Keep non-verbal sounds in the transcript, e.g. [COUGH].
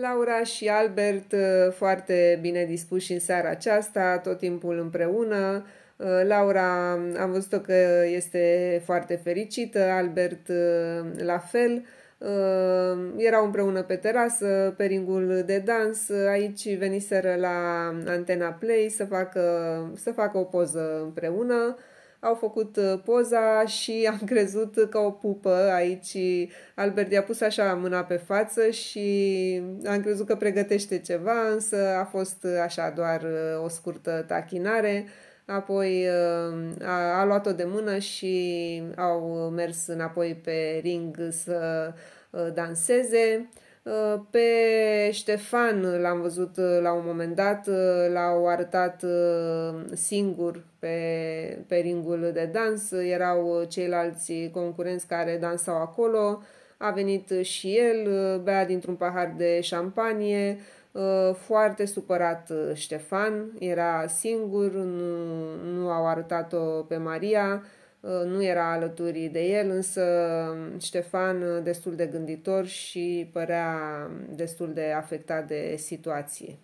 Laura și Albert uh, foarte bine dispuși în seara aceasta, tot timpul împreună. Uh, Laura mm, am văzut că este foarte fericită, Albert uh, la fel. Erau împreună pe terasă, pe ringul de dans, aici veniseră la Antena Play să facă, să facă o poză împreună au făcut uh, poza și [LAUGHS] am crezut că o pupă aici. Albert i-a pus așa mâna pe față și am crezut că pregătește ceva, însă a fost uh, așa doar uh, o scurtă tachinare. Apoi a, a luat-o de mână și au mers înapoi pe ring să danseze. Pe Ștefan l-am văzut uh, la un moment dat, uh, l-au arătat uh, singur pe, pe ringul de dans, erau ceilalți concurenți care dansau acolo, a venit și el, bea dintr-un pahar de șampanie, foarte supărat Ștefan, era singur, nu, nu au arătat-o pe Maria, Uh, nu era alături de el, însă um, Ștefan uh, destul de gânditor și părea um, destul de afectat de situație.